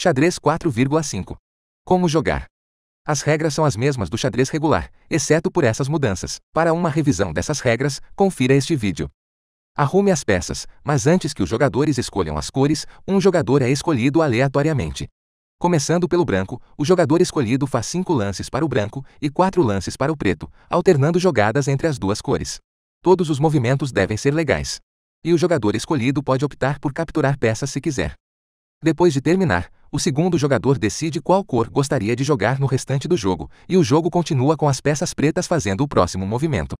Xadrez 4,5. Como jogar? As regras são as mesmas do xadrez regular, exceto por essas mudanças. Para uma revisão dessas regras, confira este vídeo. Arrume as peças, mas antes que os jogadores escolham as cores, um jogador é escolhido aleatoriamente. Começando pelo branco, o jogador escolhido faz cinco lances para o branco e quatro lances para o preto, alternando jogadas entre as duas cores. Todos os movimentos devem ser legais. E o jogador escolhido pode optar por capturar peças se quiser. Depois de terminar, o segundo jogador decide qual cor gostaria de jogar no restante do jogo, e o jogo continua com as peças pretas fazendo o próximo movimento.